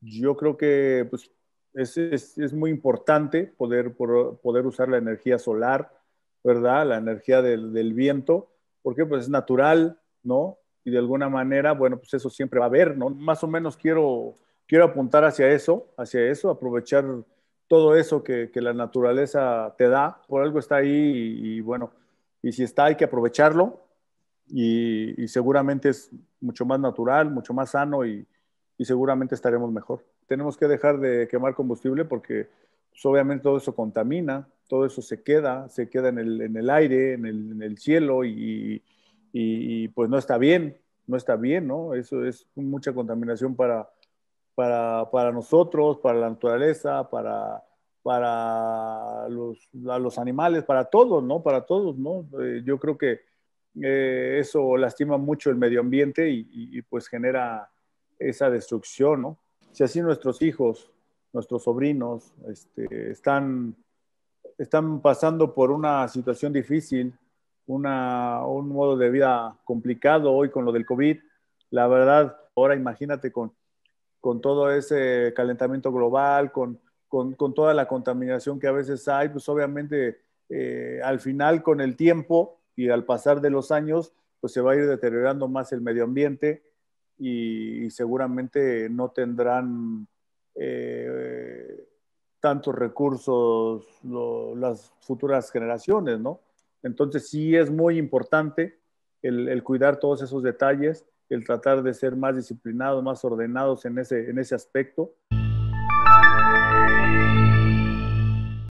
yo creo que pues, es, muy importante poder, poder usar la energía solar, ¿verdad? La energía del, viento, porque pues es natural, ¿no? Y de alguna manera, bueno, pues eso siempre va a haber, ¿no? Más o menos quiero, quiero apuntar hacia eso, hacia eso, aprovechar todo eso que, la naturaleza te da, por algo está ahí y, bueno, y si está hay que aprovecharlo y, y seguramente es mucho más natural, mucho más sano y, y seguramente estaremos mejor. Tenemos que dejar de quemar combustible porque pues, obviamente todo eso contamina, todo eso se queda, se queda en el, en el aire, en el, cielo y, pues no está bien, no está bien, ¿no? Eso es mucha contaminación para, para, nosotros, para la naturaleza, para para los, animales, para todos, ¿no? Para todos, ¿no? Eh, yo creo que eh, eso lastima mucho el medio ambiente y pues genera esa destrucción, ¿no? Si así nuestros hijos, nuestros sobrinos este, están, están pasando por una situación difícil, un modo de vida complicado hoy con lo del COVID, la verdad, ahora imagínate con, todo ese calentamiento global, con, toda la contaminación que a veces hay, pues obviamente eh, al final con el tiempo y al pasar de los años, pues se va a ir deteriorando más el medio ambiente, y, seguramente no tendrán eh, tantos recursos las futuras generaciones, ¿no? Entonces sí es muy importante el, el, cuidar todos esos detalles, el tratar de ser más disciplinados, más ordenados en ese, en ese aspecto.